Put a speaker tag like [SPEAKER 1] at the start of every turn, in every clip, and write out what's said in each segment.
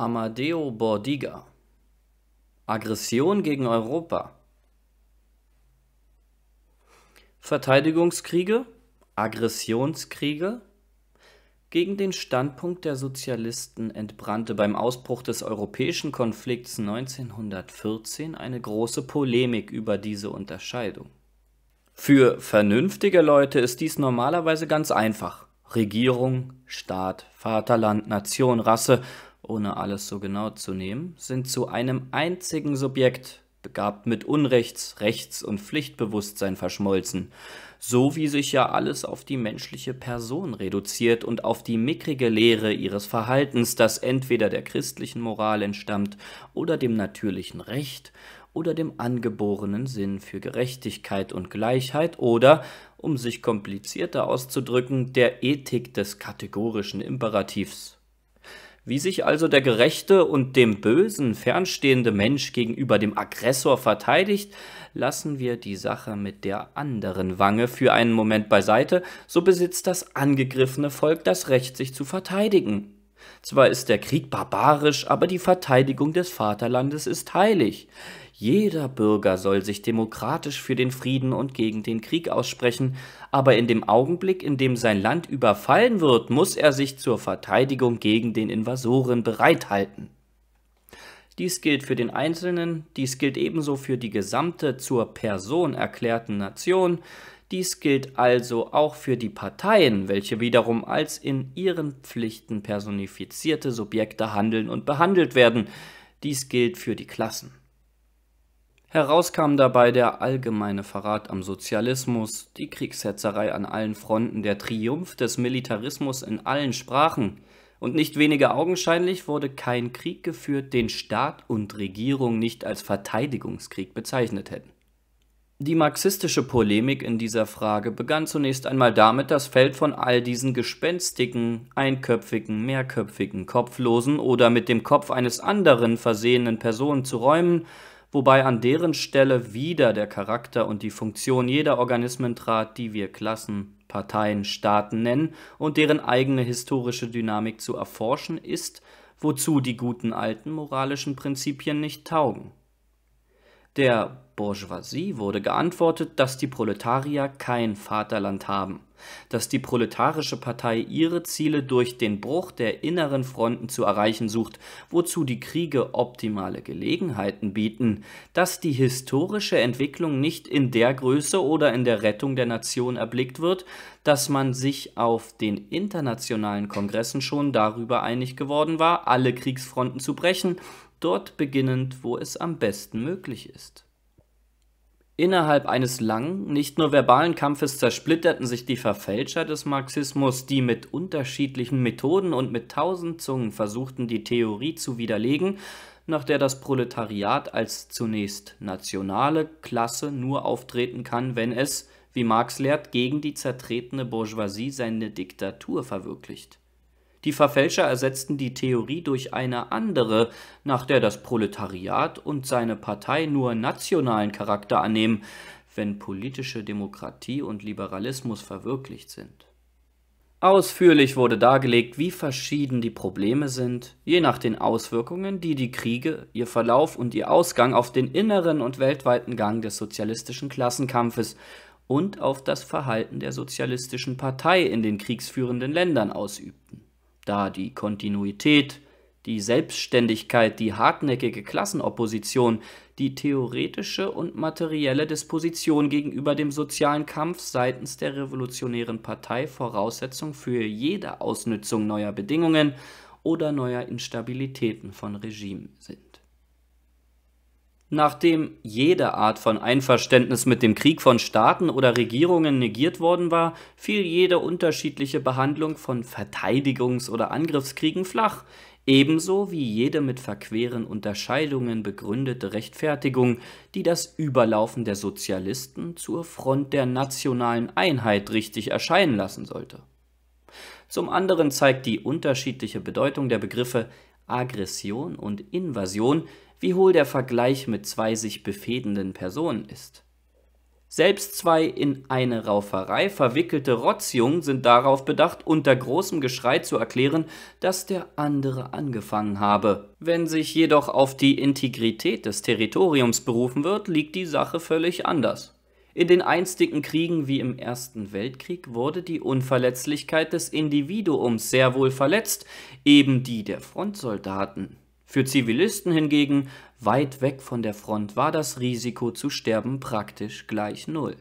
[SPEAKER 1] Amadeo Bordiga Aggression gegen Europa Verteidigungskriege, Aggressionskriege gegen den Standpunkt der Sozialisten entbrannte beim Ausbruch des europäischen Konflikts 1914 eine große Polemik über diese Unterscheidung. Für vernünftige Leute ist dies normalerweise ganz einfach. Regierung, Staat, Vaterland, Nation, Rasse ohne alles so genau zu nehmen, sind zu einem einzigen Subjekt, begabt mit Unrechts-, Rechts- und Pflichtbewusstsein verschmolzen, so wie sich ja alles auf die menschliche Person reduziert und auf die mickrige Lehre ihres Verhaltens, das entweder der christlichen Moral entstammt oder dem natürlichen Recht oder dem angeborenen Sinn für Gerechtigkeit und Gleichheit oder, um sich komplizierter auszudrücken, der Ethik des kategorischen Imperativs. Wie sich also der gerechte und dem Bösen fernstehende Mensch gegenüber dem Aggressor verteidigt, lassen wir die Sache mit der anderen Wange für einen Moment beiseite, so besitzt das angegriffene Volk das Recht, sich zu verteidigen. Zwar ist der Krieg barbarisch, aber die Verteidigung des Vaterlandes ist heilig. Jeder Bürger soll sich demokratisch für den Frieden und gegen den Krieg aussprechen, aber in dem Augenblick, in dem sein Land überfallen wird, muss er sich zur Verteidigung gegen den Invasoren bereithalten. Dies gilt für den Einzelnen, dies gilt ebenso für die gesamte zur Person erklärten Nation, dies gilt also auch für die Parteien, welche wiederum als in ihren Pflichten personifizierte Subjekte handeln und behandelt werden, dies gilt für die Klassen. Herauskam dabei der allgemeine Verrat am Sozialismus, die Kriegshetzerei an allen Fronten, der Triumph des Militarismus in allen Sprachen. Und nicht weniger augenscheinlich wurde kein Krieg geführt, den Staat und Regierung nicht als Verteidigungskrieg bezeichnet hätten. Die marxistische Polemik in dieser Frage begann zunächst einmal damit, das Feld von all diesen gespenstigen, einköpfigen, mehrköpfigen, kopflosen oder mit dem Kopf eines anderen versehenen Personen zu räumen wobei an deren Stelle wieder der Charakter und die Funktion jeder Organismen trat, die wir Klassen, Parteien, Staaten nennen und deren eigene historische Dynamik zu erforschen ist, wozu die guten alten moralischen Prinzipien nicht taugen der Bourgeoisie wurde geantwortet, dass die Proletarier kein Vaterland haben, dass die proletarische Partei ihre Ziele durch den Bruch der inneren Fronten zu erreichen sucht, wozu die Kriege optimale Gelegenheiten bieten, dass die historische Entwicklung nicht in der Größe oder in der Rettung der Nation erblickt wird, dass man sich auf den internationalen Kongressen schon darüber einig geworden war, alle Kriegsfronten zu brechen dort beginnend, wo es am besten möglich ist. Innerhalb eines langen, nicht nur verbalen Kampfes zersplitterten sich die Verfälscher des Marxismus, die mit unterschiedlichen Methoden und mit tausend Zungen versuchten, die Theorie zu widerlegen, nach der das Proletariat als zunächst nationale Klasse nur auftreten kann, wenn es, wie Marx lehrt, gegen die zertretene Bourgeoisie seine Diktatur verwirklicht. Die Verfälscher ersetzten die Theorie durch eine andere, nach der das Proletariat und seine Partei nur nationalen Charakter annehmen, wenn politische Demokratie und Liberalismus verwirklicht sind. Ausführlich wurde dargelegt, wie verschieden die Probleme sind, je nach den Auswirkungen, die die Kriege, ihr Verlauf und ihr Ausgang auf den inneren und weltweiten Gang des sozialistischen Klassenkampfes und auf das Verhalten der sozialistischen Partei in den kriegsführenden Ländern ausübten da die Kontinuität, die Selbstständigkeit, die hartnäckige Klassenopposition, die theoretische und materielle Disposition gegenüber dem sozialen Kampf seitens der Revolutionären Partei Voraussetzung für jede Ausnützung neuer Bedingungen oder neuer Instabilitäten von Regime sind. Nachdem jede Art von Einverständnis mit dem Krieg von Staaten oder Regierungen negiert worden war, fiel jede unterschiedliche Behandlung von Verteidigungs- oder Angriffskriegen flach, ebenso wie jede mit verqueren Unterscheidungen begründete Rechtfertigung, die das Überlaufen der Sozialisten zur Front der nationalen Einheit richtig erscheinen lassen sollte. Zum anderen zeigt die unterschiedliche Bedeutung der Begriffe Aggression und Invasion wie hohl der Vergleich mit zwei sich befehdenden Personen ist. Selbst zwei in eine Rauferei verwickelte Rotzjungen sind darauf bedacht, unter großem Geschrei zu erklären, dass der andere angefangen habe. Wenn sich jedoch auf die Integrität des Territoriums berufen wird, liegt die Sache völlig anders. In den einstigen Kriegen wie im Ersten Weltkrieg wurde die Unverletzlichkeit des Individuums sehr wohl verletzt, eben die der Frontsoldaten. Für Zivilisten hingegen, weit weg von der Front, war das Risiko zu sterben praktisch gleich null.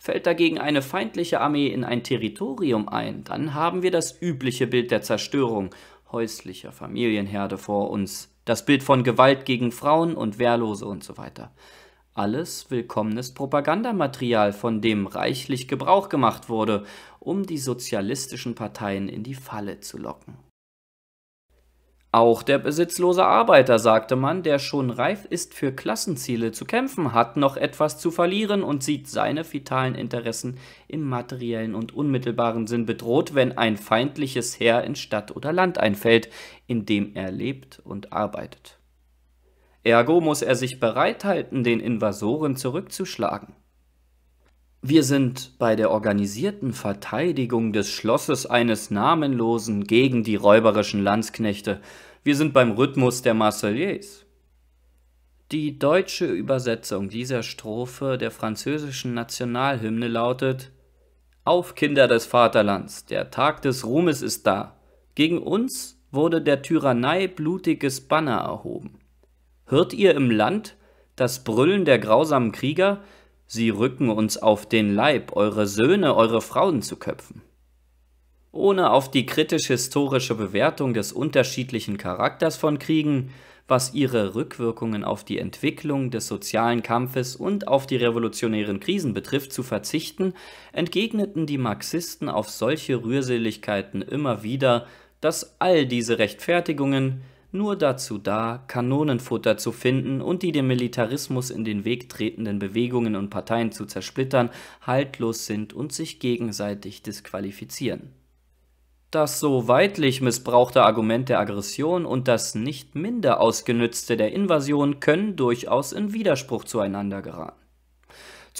[SPEAKER 1] Fällt dagegen eine feindliche Armee in ein Territorium ein, dann haben wir das übliche Bild der Zerstörung häuslicher Familienherde vor uns, das Bild von Gewalt gegen Frauen und Wehrlose und so weiter. Alles willkommenes Propagandamaterial, von dem reichlich Gebrauch gemacht wurde, um die sozialistischen Parteien in die Falle zu locken. Auch der besitzlose Arbeiter, sagte man, der schon reif ist für Klassenziele zu kämpfen, hat noch etwas zu verlieren und sieht seine vitalen Interessen im materiellen und unmittelbaren Sinn bedroht, wenn ein feindliches Heer in Stadt oder Land einfällt, in dem er lebt und arbeitet. Ergo muss er sich bereithalten, den Invasoren zurückzuschlagen. Wir sind bei der organisierten Verteidigung des Schlosses eines Namenlosen gegen die räuberischen Landsknechte. Wir sind beim Rhythmus der Marseillais. Die deutsche Übersetzung dieser Strophe der französischen Nationalhymne lautet Auf Kinder des Vaterlands, der Tag des Ruhmes ist da. Gegen uns wurde der Tyrannei blutiges Banner erhoben. Hört ihr im Land das Brüllen der grausamen Krieger, Sie rücken uns auf den Leib, eure Söhne, eure Frauen zu köpfen. Ohne auf die kritisch-historische Bewertung des unterschiedlichen Charakters von Kriegen, was ihre Rückwirkungen auf die Entwicklung des sozialen Kampfes und auf die revolutionären Krisen betrifft, zu verzichten, entgegneten die Marxisten auf solche Rührseligkeiten immer wieder, dass all diese Rechtfertigungen nur dazu da, Kanonenfutter zu finden und die dem Militarismus in den Weg tretenden Bewegungen und Parteien zu zersplittern, haltlos sind und sich gegenseitig disqualifizieren. Das so weitlich missbrauchte Argument der Aggression und das nicht minder ausgenützte der Invasion können durchaus in Widerspruch zueinander geraten.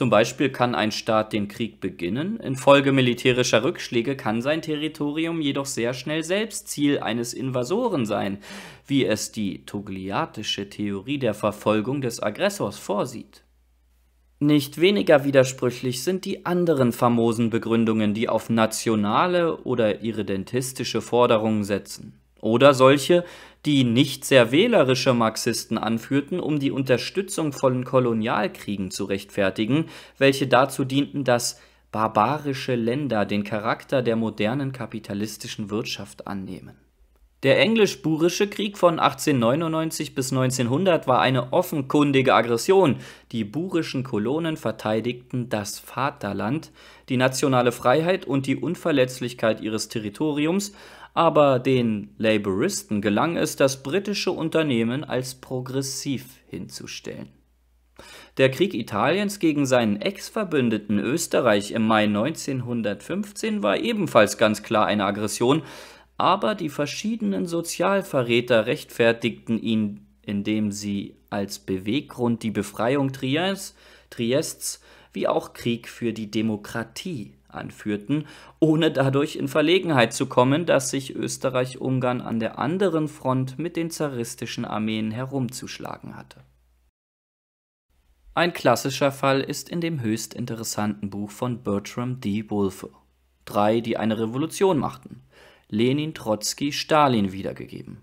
[SPEAKER 1] Zum Beispiel kann ein Staat den Krieg beginnen, infolge militärischer Rückschläge kann sein Territorium jedoch sehr schnell selbst Ziel eines Invasoren sein, wie es die togliatische Theorie der Verfolgung des Aggressors vorsieht. Nicht weniger widersprüchlich sind die anderen famosen Begründungen, die auf nationale oder irredentistische Forderungen setzen. Oder solche, die nicht sehr wählerische Marxisten anführten, um die Unterstützung von Kolonialkriegen zu rechtfertigen, welche dazu dienten, dass barbarische Länder den Charakter der modernen kapitalistischen Wirtschaft annehmen. Der englisch-burische Krieg von 1899 bis 1900 war eine offenkundige Aggression. Die burischen Kolonen verteidigten das Vaterland, die nationale Freiheit und die Unverletzlichkeit ihres Territoriums aber den Labouristen gelang es, das britische Unternehmen als progressiv hinzustellen. Der Krieg Italiens gegen seinen Ex-Verbündeten Österreich im Mai 1915 war ebenfalls ganz klar eine Aggression, aber die verschiedenen Sozialverräter rechtfertigten ihn, indem sie als Beweggrund die Befreiung Triests wie auch Krieg für die Demokratie anführten, ohne dadurch in Verlegenheit zu kommen, dass sich Österreich-Ungarn an der anderen Front mit den zaristischen Armeen herumzuschlagen hatte. Ein klassischer Fall ist in dem höchst interessanten Buch von Bertram D. Wolfe. Drei, die eine Revolution machten. Lenin, Trotzki, Stalin wiedergegeben.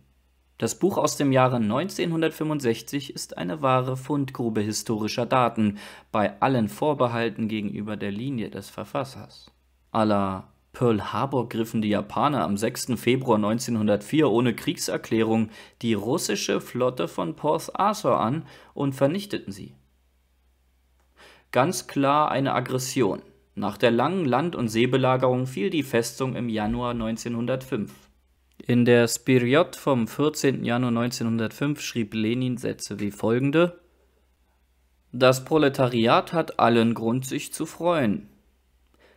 [SPEAKER 1] Das Buch aus dem Jahre 1965 ist eine wahre Fundgrube historischer Daten, bei allen Vorbehalten gegenüber der Linie des Verfassers. A la Pearl Harbor griffen die Japaner am 6. Februar 1904 ohne Kriegserklärung die russische Flotte von Port Arthur an und vernichteten sie. Ganz klar eine Aggression. Nach der langen Land- und Seebelagerung fiel die Festung im Januar 1905. In der Spiriot vom 14. Januar 1905 schrieb Lenin Sätze wie folgende: Das Proletariat hat allen Grund, sich zu freuen.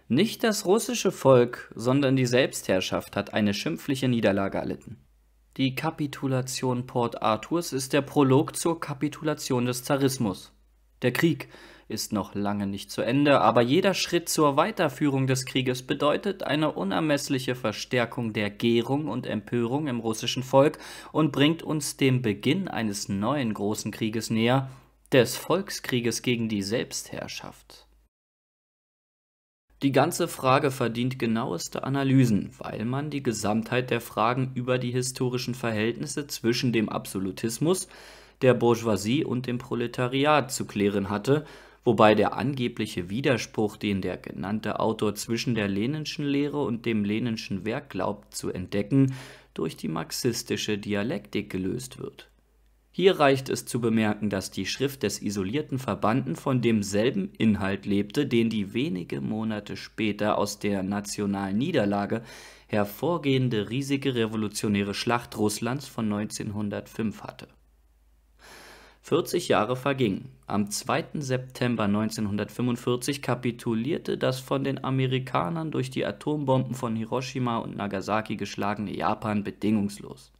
[SPEAKER 1] Nicht das russische Volk, sondern die Selbstherrschaft hat eine schimpfliche Niederlage erlitten. Die Kapitulation Port Arthurs ist der Prolog zur Kapitulation des Zarismus. Der Krieg, ist noch lange nicht zu Ende, aber jeder Schritt zur Weiterführung des Krieges bedeutet eine unermessliche Verstärkung der Gärung und Empörung im russischen Volk und bringt uns dem Beginn eines neuen großen Krieges näher, des Volkskrieges gegen die Selbstherrschaft. Die ganze Frage verdient genaueste Analysen, weil man die Gesamtheit der Fragen über die historischen Verhältnisse zwischen dem Absolutismus, der Bourgeoisie und dem Proletariat zu klären hatte wobei der angebliche Widerspruch, den der genannte Autor zwischen der Lenenschen Lehre und dem Lenenschen Werk glaubt zu entdecken, durch die marxistische Dialektik gelöst wird. Hier reicht es zu bemerken, dass die Schrift des isolierten Verbanden von demselben Inhalt lebte, den die wenige Monate später aus der nationalen Niederlage hervorgehende riesige revolutionäre Schlacht Russlands von 1905 hatte. 40 Jahre vergingen. Am 2. September 1945 kapitulierte das von den Amerikanern durch die Atombomben von Hiroshima und Nagasaki geschlagene Japan bedingungslos.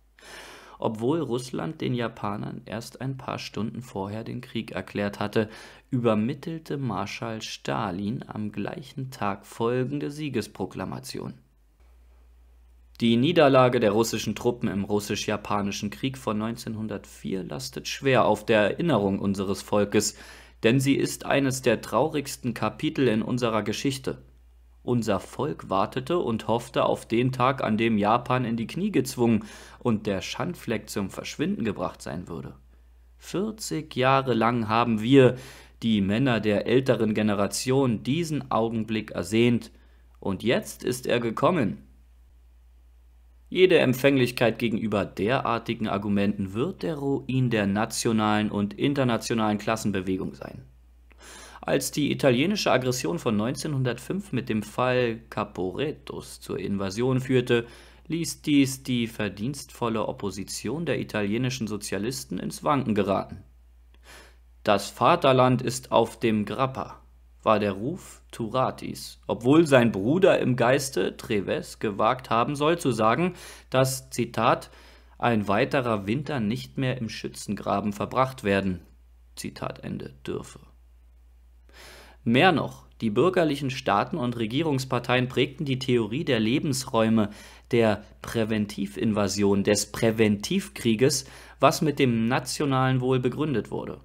[SPEAKER 1] Obwohl Russland den Japanern erst ein paar Stunden vorher den Krieg erklärt hatte, übermittelte Marschall Stalin am gleichen Tag folgende Siegesproklamation. Die Niederlage der russischen Truppen im russisch-japanischen Krieg von 1904 lastet schwer auf der Erinnerung unseres Volkes, denn sie ist eines der traurigsten Kapitel in unserer Geschichte. Unser Volk wartete und hoffte auf den Tag, an dem Japan in die Knie gezwungen und der Schandfleck zum Verschwinden gebracht sein würde. 40 Jahre lang haben wir, die Männer der älteren Generation, diesen Augenblick ersehnt, und jetzt ist er gekommen. Jede Empfänglichkeit gegenüber derartigen Argumenten wird der Ruin der nationalen und internationalen Klassenbewegung sein. Als die italienische Aggression von 1905 mit dem Fall Caporettos zur Invasion führte, ließ dies die verdienstvolle Opposition der italienischen Sozialisten ins Wanken geraten. Das Vaterland ist auf dem Grappa, war der Ruf Turatis, obwohl sein Bruder im Geiste, Treves, gewagt haben soll zu sagen, dass, Zitat, ein weiterer Winter nicht mehr im Schützengraben verbracht werden, Zitat Ende, dürfe. Mehr noch, die bürgerlichen Staaten und Regierungsparteien prägten die Theorie der Lebensräume, der Präventivinvasion, des Präventivkrieges, was mit dem nationalen Wohl begründet wurde.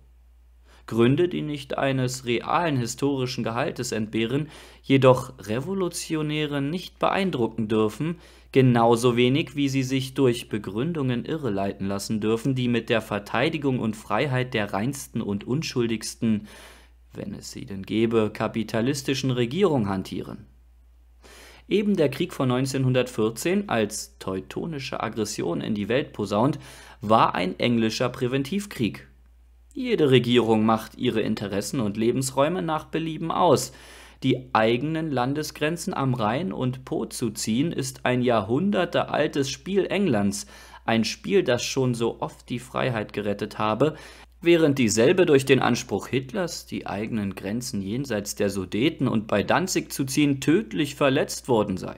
[SPEAKER 1] Gründe, die nicht eines realen historischen Gehaltes entbehren, jedoch Revolutionäre nicht beeindrucken dürfen, genauso wenig wie sie sich durch Begründungen irreleiten lassen dürfen, die mit der Verteidigung und Freiheit der reinsten und unschuldigsten, wenn es sie denn gäbe, kapitalistischen Regierung hantieren. Eben der Krieg von 1914 als teutonische Aggression in die Welt posaunt, war ein englischer Präventivkrieg jede Regierung macht ihre Interessen und Lebensräume nach Belieben aus. Die eigenen Landesgrenzen am Rhein und Po zu ziehen, ist ein Jahrhunderte altes Spiel Englands, ein Spiel, das schon so oft die Freiheit gerettet habe, während dieselbe durch den Anspruch Hitlers, die eigenen Grenzen jenseits der Sudeten und bei Danzig zu ziehen, tödlich verletzt worden sei.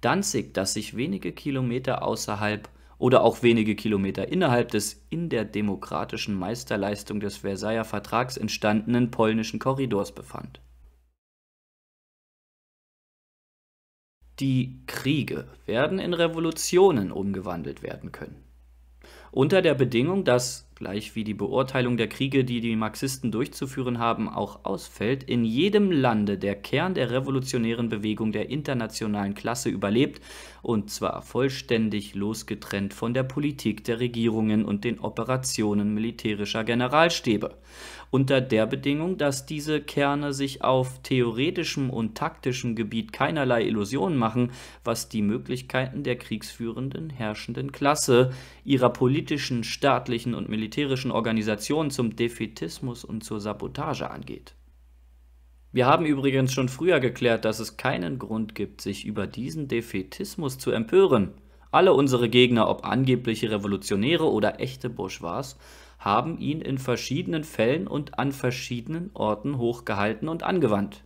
[SPEAKER 1] Danzig, das sich wenige Kilometer außerhalb oder auch wenige Kilometer innerhalb des in der demokratischen Meisterleistung des Versailler Vertrags entstandenen polnischen Korridors befand. Die Kriege werden in Revolutionen umgewandelt werden können. Unter der Bedingung, dass gleich wie die Beurteilung der Kriege, die die Marxisten durchzuführen haben, auch ausfällt, in jedem Lande der Kern der revolutionären Bewegung der internationalen Klasse überlebt, und zwar vollständig losgetrennt von der Politik der Regierungen und den Operationen militärischer Generalstäbe. Unter der Bedingung, dass diese Kerne sich auf theoretischem und taktischem Gebiet keinerlei Illusionen machen, was die Möglichkeiten der kriegsführenden herrschenden Klasse, ihrer politischen, staatlichen und militärischen militärischen Organisationen zum Defetismus und zur Sabotage angeht. Wir haben übrigens schon früher geklärt, dass es keinen Grund gibt, sich über diesen Defetismus zu empören. Alle unsere Gegner, ob angebliche Revolutionäre oder echte Bourgeois, haben ihn in verschiedenen Fällen und an verschiedenen Orten hochgehalten und angewandt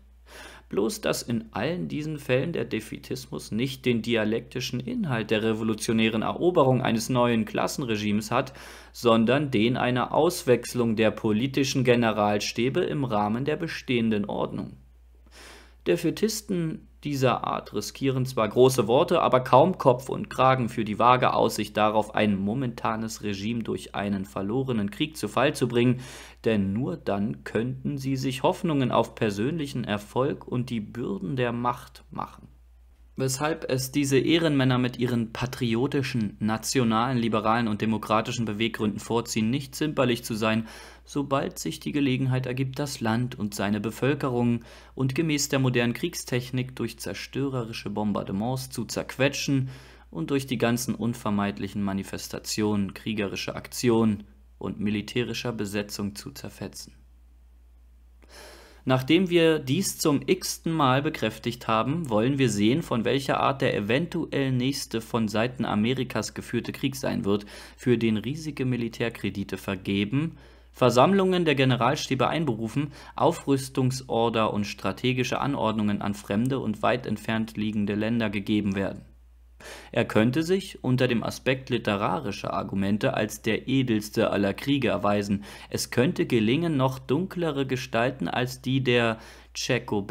[SPEAKER 1] bloß dass in allen diesen Fällen der Defitismus nicht den dialektischen Inhalt der revolutionären Eroberung eines neuen Klassenregimes hat, sondern den einer Auswechslung der politischen Generalstäbe im Rahmen der bestehenden Ordnung. Defitisten dieser Art riskieren zwar große Worte, aber kaum Kopf und Kragen für die vage Aussicht darauf, ein momentanes Regime durch einen verlorenen Krieg zu Fall zu bringen, denn nur dann könnten sie sich Hoffnungen auf persönlichen Erfolg und die Bürden der Macht machen weshalb es diese Ehrenmänner mit ihren patriotischen, nationalen, liberalen und demokratischen Beweggründen vorziehen, nicht zimperlich zu sein, sobald sich die Gelegenheit ergibt, das Land und seine Bevölkerung und gemäß der modernen Kriegstechnik durch zerstörerische Bombardements zu zerquetschen und durch die ganzen unvermeidlichen Manifestationen kriegerischer Aktionen und militärischer Besetzung zu zerfetzen. Nachdem wir dies zum x-ten Mal bekräftigt haben, wollen wir sehen, von welcher Art der eventuell nächste von Seiten Amerikas geführte Krieg sein wird, für den riesige Militärkredite vergeben, Versammlungen der Generalstäbe einberufen, Aufrüstungsorder und strategische Anordnungen an fremde und weit entfernt liegende Länder gegeben werden er könnte sich unter dem Aspekt literarischer Argumente als der edelste aller Kriege erweisen. Es könnte gelingen, noch dunklere Gestalten als die der Cecco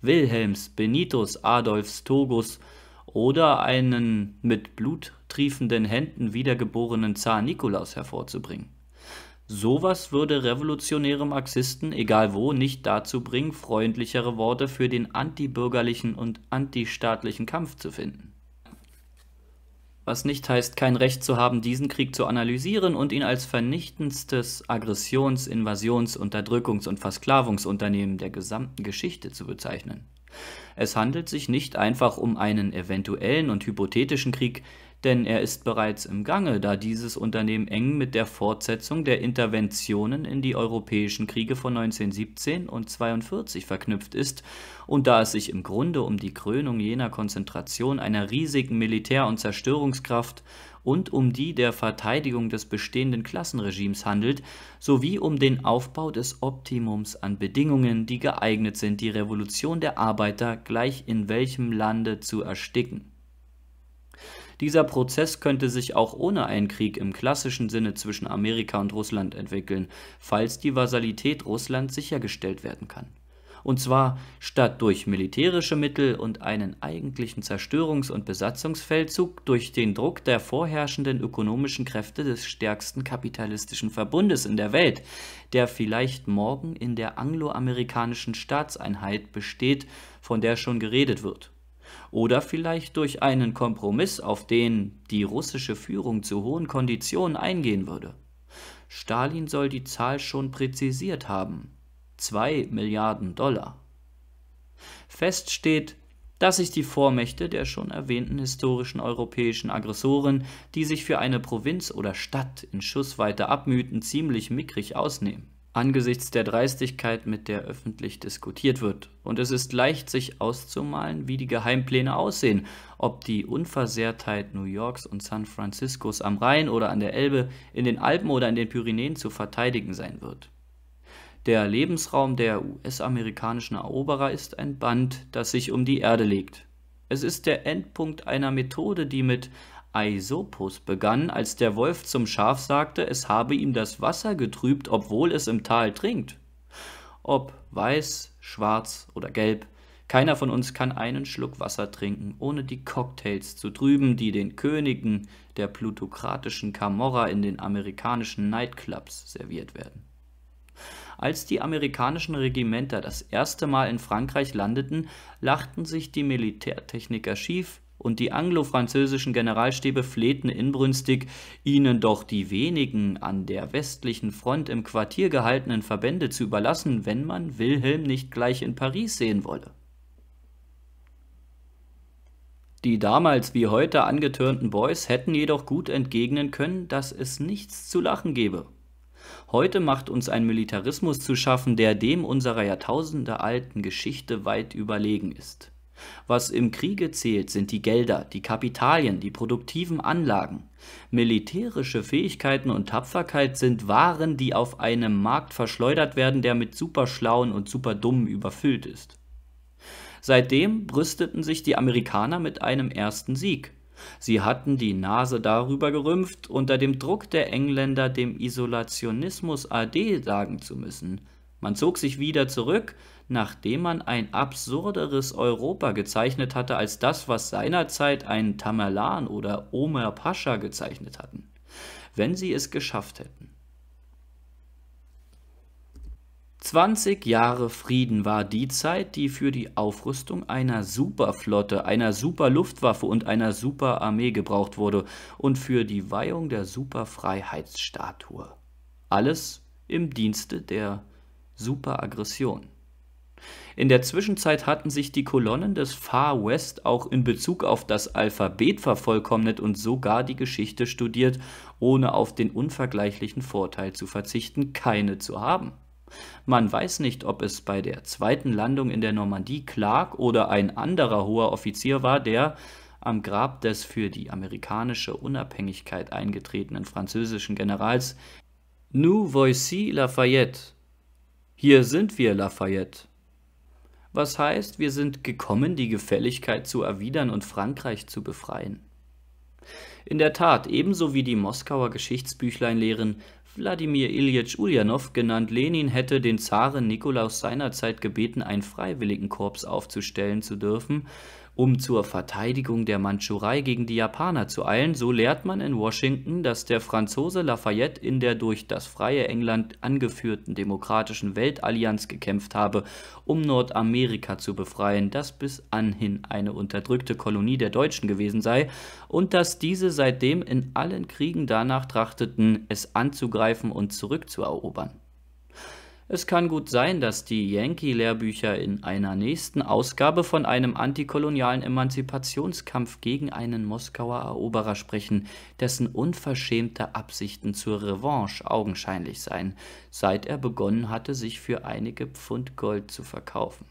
[SPEAKER 1] Wilhelms, Benitos, Adolfs, Togus oder einen mit bluttriefenden Händen wiedergeborenen Zar Nikolaus hervorzubringen. Sowas würde revolutionäre Marxisten, egal wo, nicht dazu bringen, freundlichere Worte für den antibürgerlichen und antistaatlichen Kampf zu finden was nicht heißt, kein Recht zu haben, diesen Krieg zu analysieren und ihn als vernichtendstes Aggressions-, Invasions-, Unterdrückungs- und Versklavungsunternehmen der gesamten Geschichte zu bezeichnen. Es handelt sich nicht einfach um einen eventuellen und hypothetischen Krieg, denn er ist bereits im Gange, da dieses Unternehmen eng mit der Fortsetzung der Interventionen in die europäischen Kriege von 1917 und 42 verknüpft ist und da es sich im Grunde um die Krönung jener Konzentration einer riesigen Militär- und Zerstörungskraft und um die der Verteidigung des bestehenden Klassenregimes handelt, sowie um den Aufbau des Optimums an Bedingungen, die geeignet sind, die Revolution der Arbeiter gleich in welchem Lande zu ersticken. Dieser Prozess könnte sich auch ohne einen Krieg im klassischen Sinne zwischen Amerika und Russland entwickeln, falls die Vasalität Russlands sichergestellt werden kann. Und zwar statt durch militärische Mittel und einen eigentlichen Zerstörungs- und Besatzungsfeldzug durch den Druck der vorherrschenden ökonomischen Kräfte des stärksten kapitalistischen Verbundes in der Welt, der vielleicht morgen in der angloamerikanischen Staatseinheit besteht, von der schon geredet wird oder vielleicht durch einen Kompromiss, auf den die russische Führung zu hohen Konditionen eingehen würde. Stalin soll die Zahl schon präzisiert haben. 2 Milliarden Dollar. Fest steht, dass sich die Vormächte der schon erwähnten historischen europäischen Aggressoren, die sich für eine Provinz oder Stadt in Schussweite abmühten, ziemlich mickrig ausnehmen angesichts der Dreistigkeit, mit der öffentlich diskutiert wird. Und es ist leicht, sich auszumalen, wie die Geheimpläne aussehen, ob die Unversehrtheit New Yorks und San Franciscos am Rhein oder an der Elbe, in den Alpen oder in den Pyrenäen zu verteidigen sein wird. Der Lebensraum der US-amerikanischen Eroberer ist ein Band, das sich um die Erde legt. Es ist der Endpunkt einer Methode, die mit Aesopus begann, als der Wolf zum Schaf sagte, es habe ihm das Wasser getrübt, obwohl es im Tal trinkt. Ob weiß, schwarz oder gelb, keiner von uns kann einen Schluck Wasser trinken, ohne die Cocktails zu trüben, die den Königen der plutokratischen Camorra in den amerikanischen Nightclubs serviert werden. Als die amerikanischen Regimenter das erste Mal in Frankreich landeten, lachten sich die Militärtechniker schief, und die anglo-französischen Generalstäbe flehten inbrünstig, ihnen doch die wenigen an der westlichen Front im Quartier gehaltenen Verbände zu überlassen, wenn man Wilhelm nicht gleich in Paris sehen wolle. Die damals wie heute angetörnten Boys hätten jedoch gut entgegnen können, dass es nichts zu lachen gebe. Heute macht uns ein Militarismus zu schaffen, der dem unserer jahrtausendealten Geschichte weit überlegen ist. Was im Kriege zählt, sind die Gelder, die Kapitalien, die produktiven Anlagen. Militärische Fähigkeiten und Tapferkeit sind Waren, die auf einem Markt verschleudert werden, der mit Superschlauen und Superdummen überfüllt ist. Seitdem brüsteten sich die Amerikaner mit einem ersten Sieg. Sie hatten die Nase darüber gerümpft, unter dem Druck der Engländer dem Isolationismus AD sagen zu müssen. Man zog sich wieder zurück, nachdem man ein absurderes Europa gezeichnet hatte als das, was seinerzeit ein Tamerlan oder Omer Pascha gezeichnet hatten, wenn sie es geschafft hätten. 20 Jahre Frieden war die Zeit, die für die Aufrüstung einer Superflotte, einer Superluftwaffe und einer Superarmee gebraucht wurde und für die Weihung der Superfreiheitsstatue. Alles im Dienste der Superaggression. In der Zwischenzeit hatten sich die Kolonnen des Far West auch in Bezug auf das Alphabet vervollkommnet und sogar die Geschichte studiert, ohne auf den unvergleichlichen Vorteil zu verzichten, keine zu haben. Man weiß nicht, ob es bei der zweiten Landung in der Normandie Clark oder ein anderer hoher Offizier war, der am Grab des für die amerikanische Unabhängigkeit eingetretenen französischen Generals Nous voici Lafayette. Hier sind wir, Lafayette, was heißt, wir sind gekommen, die Gefälligkeit zu erwidern und Frankreich zu befreien. In der Tat, ebenso wie die Moskauer Geschichtsbüchlein lehren, Wladimir Ilyich Ulyanov, genannt Lenin, hätte den Zaren Nikolaus seinerzeit gebeten, ein Freiwilligenkorps aufzustellen zu dürfen, um zur Verteidigung der Mandschurei gegen die Japaner zu eilen, so lehrt man in Washington, dass der Franzose Lafayette in der durch das freie England angeführten demokratischen Weltallianz gekämpft habe, um Nordamerika zu befreien, das bis anhin eine unterdrückte Kolonie der Deutschen gewesen sei, und dass diese seitdem in allen Kriegen danach trachteten, es anzugreifen und zurückzuerobern. Es kann gut sein, dass die Yankee-Lehrbücher in einer nächsten Ausgabe von einem antikolonialen Emanzipationskampf gegen einen Moskauer Eroberer sprechen, dessen unverschämte Absichten zur Revanche augenscheinlich seien, seit er begonnen hatte, sich für einige Pfund Gold zu verkaufen.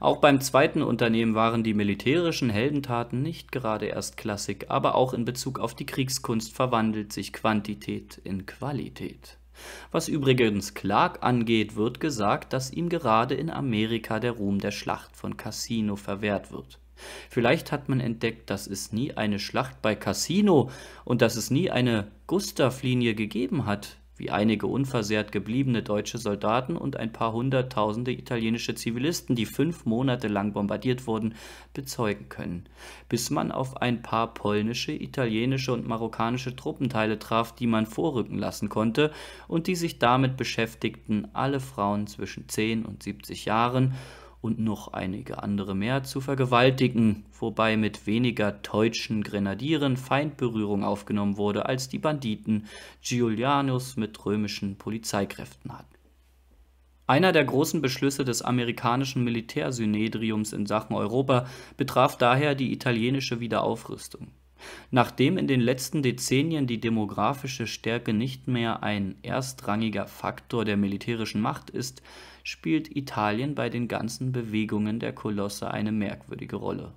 [SPEAKER 1] Auch beim zweiten Unternehmen waren die militärischen Heldentaten nicht gerade erst Klassik, aber auch in Bezug auf die Kriegskunst verwandelt sich Quantität in Qualität. Was übrigens Clark angeht, wird gesagt, dass ihm gerade in Amerika der Ruhm der Schlacht von Cassino verwehrt wird. Vielleicht hat man entdeckt, dass es nie eine Schlacht bei Cassino und dass es nie eine Gustav-Linie gegeben hat, wie einige unversehrt gebliebene deutsche Soldaten und ein paar hunderttausende italienische Zivilisten, die fünf Monate lang bombardiert wurden, bezeugen können, bis man auf ein paar polnische, italienische und marokkanische Truppenteile traf, die man vorrücken lassen konnte und die sich damit beschäftigten, alle Frauen zwischen zehn und siebzig Jahren und noch einige andere mehr zu vergewaltigen, wobei mit weniger deutschen Grenadieren Feindberührung aufgenommen wurde, als die Banditen Giulianus mit römischen Polizeikräften hatten. Einer der großen Beschlüsse des amerikanischen Militärsynedriums in Sachen Europa betraf daher die italienische Wiederaufrüstung. Nachdem in den letzten Dezennien die demografische Stärke nicht mehr ein erstrangiger Faktor der militärischen Macht ist, spielt Italien bei den ganzen Bewegungen der Kolosse eine merkwürdige Rolle.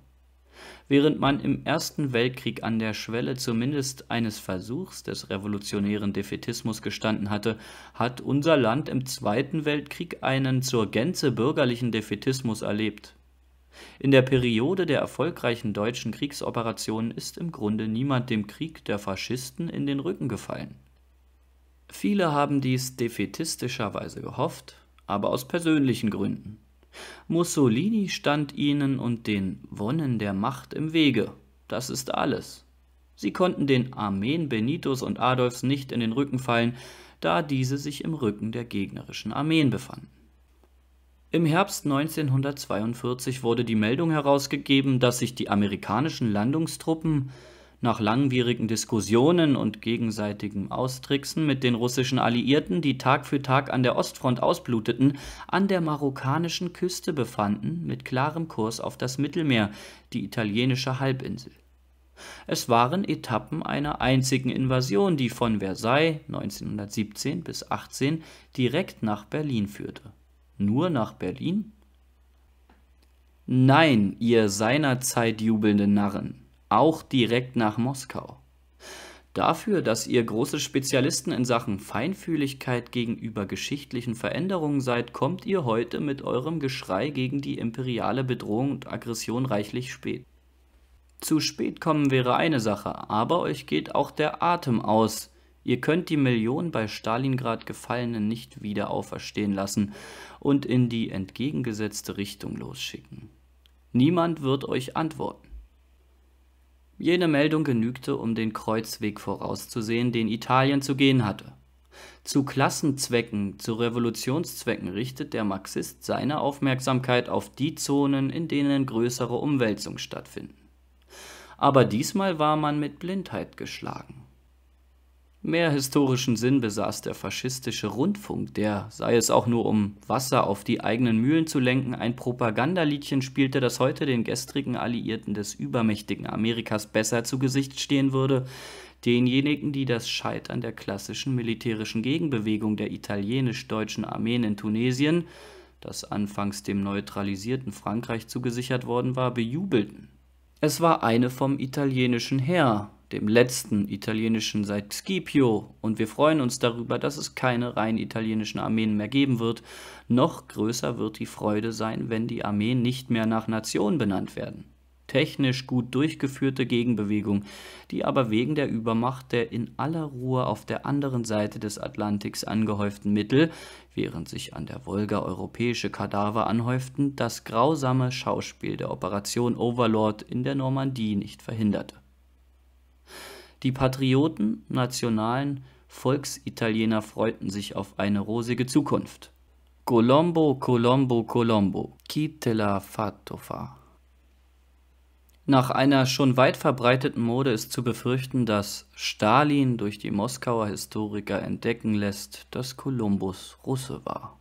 [SPEAKER 1] Während man im Ersten Weltkrieg an der Schwelle zumindest eines Versuchs des revolutionären Defetismus gestanden hatte, hat unser Land im Zweiten Weltkrieg einen zur Gänze bürgerlichen Defetismus erlebt. In der Periode der erfolgreichen deutschen Kriegsoperationen ist im Grunde niemand dem Krieg der Faschisten in den Rücken gefallen. Viele haben dies defetistischerweise gehofft, aber aus persönlichen Gründen. Mussolini stand ihnen und den Wonnen der Macht im Wege. Das ist alles. Sie konnten den Armeen Benitos und Adolfs nicht in den Rücken fallen, da diese sich im Rücken der gegnerischen Armeen befanden. Im Herbst 1942 wurde die Meldung herausgegeben, dass sich die amerikanischen Landungstruppen nach langwierigen Diskussionen und gegenseitigem Austricksen mit den russischen Alliierten, die Tag für Tag an der Ostfront ausbluteten, an der marokkanischen Küste befanden, mit klarem Kurs auf das Mittelmeer, die italienische Halbinsel. Es waren Etappen einer einzigen Invasion, die von Versailles 1917 bis 18 direkt nach Berlin führte. Nur nach Berlin? Nein, ihr seinerzeit jubelnden Narren, auch direkt nach Moskau. Dafür, dass ihr große Spezialisten in Sachen Feinfühligkeit gegenüber geschichtlichen Veränderungen seid, kommt ihr heute mit eurem Geschrei gegen die imperiale Bedrohung und Aggression reichlich spät. Zu spät kommen wäre eine Sache, aber euch geht auch der Atem aus. Ihr könnt die Millionen bei Stalingrad Gefallenen nicht wieder auferstehen lassen und in die entgegengesetzte Richtung losschicken. Niemand wird euch antworten. Jene Meldung genügte, um den Kreuzweg vorauszusehen, den Italien zu gehen hatte. Zu Klassenzwecken, zu Revolutionszwecken richtet der Marxist seine Aufmerksamkeit auf die Zonen, in denen größere Umwälzungen stattfinden. Aber diesmal war man mit Blindheit geschlagen. Mehr historischen Sinn besaß der faschistische Rundfunk, der, sei es auch nur um Wasser auf die eigenen Mühlen zu lenken, ein Propagandaliedchen spielte, das heute den gestrigen Alliierten des übermächtigen Amerikas besser zu Gesicht stehen würde, denjenigen, die das Scheitern der klassischen militärischen Gegenbewegung der italienisch-deutschen Armeen in Tunesien, das anfangs dem neutralisierten Frankreich zugesichert worden war, bejubelten. Es war eine vom italienischen Heer, dem letzten italienischen seit Scipio, und wir freuen uns darüber, dass es keine rein italienischen Armeen mehr geben wird. Noch größer wird die Freude sein, wenn die Armeen nicht mehr nach Nationen benannt werden. Technisch gut durchgeführte Gegenbewegung, die aber wegen der Übermacht der in aller Ruhe auf der anderen Seite des Atlantiks angehäuften Mittel, während sich an der Wolga europäische Kadaver anhäuften, das grausame Schauspiel der Operation Overlord in der Normandie nicht verhinderte. Die Patrioten, nationalen Volksitaliener freuten sich auf eine rosige Zukunft. Colombo, Colombo, Colombo, chi te la fatto fa? Nach einer schon weit verbreiteten Mode ist zu befürchten, dass Stalin durch die Moskauer Historiker entdecken lässt, dass Kolumbus Russe war.